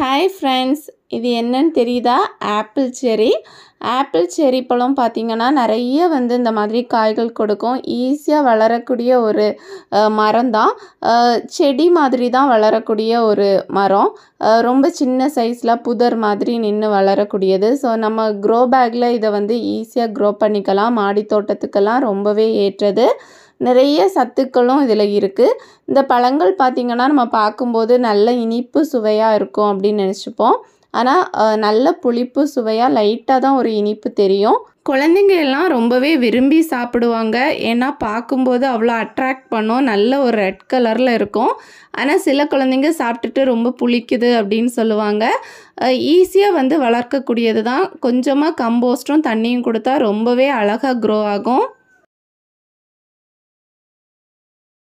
hi friends இது என்னன்னு தெரியுதா ஆப்பிள் செரி ஆப்பிள் செரி பழம் பார்த்திங்கன்னா நிறைய வந்து இந்த மாதிரி காய்கள் கொடுக்கும் ஈஸியாக வளரக்கூடிய ஒரு மரம் தான் செடி மாதிரி தான் வளரக்கூடிய ஒரு மரம் ரொம்ப சின்ன சைஸில் புதர் மாதிரி நின்று வளரக்கூடியது ஸோ நம்ம க்ரோ பேக்கில் இதை வந்து ஈஸியாக க்ரோ பண்ணிக்கலாம் மாடி தோட்டத்துக்கெல்லாம் ரொம்பவே ஏற்றது நிறைய சத்துக்களும் இதில் இருக்குது இந்த பழங்கள் பார்த்திங்கன்னா நம்ம பார்க்கும்போது நல்ல இனிப்பு சுவையாக இருக்கும் அப்படின்னு நினச்சிப்போம் ஆனால் நல்ல புளிப்பு சுவையாக லைட்டாக தான் ஒரு இனிப்பு தெரியும் குழந்தைங்க எல்லாம் ரொம்பவே விரும்பி சாப்பிடுவாங்க ஏன்னா பார்க்கும்போது அவ்வளோ அட்ராக்ட் பண்ணும் நல்ல ஒரு ரெட் கலரில் இருக்கும் ஆனால் சில குழந்தைங்க சாப்பிட்டுட்டு ரொம்ப புளிக்குது அப்படின்னு சொல்லுவாங்க ஈஸியாக வந்து வளர்க்கக்கூடியது தான் கொஞ்சமாக கம்போஸ்ட்டும் தண்ணியும் கொடுத்தா ரொம்பவே அழகாக க்ரோ ஆகும்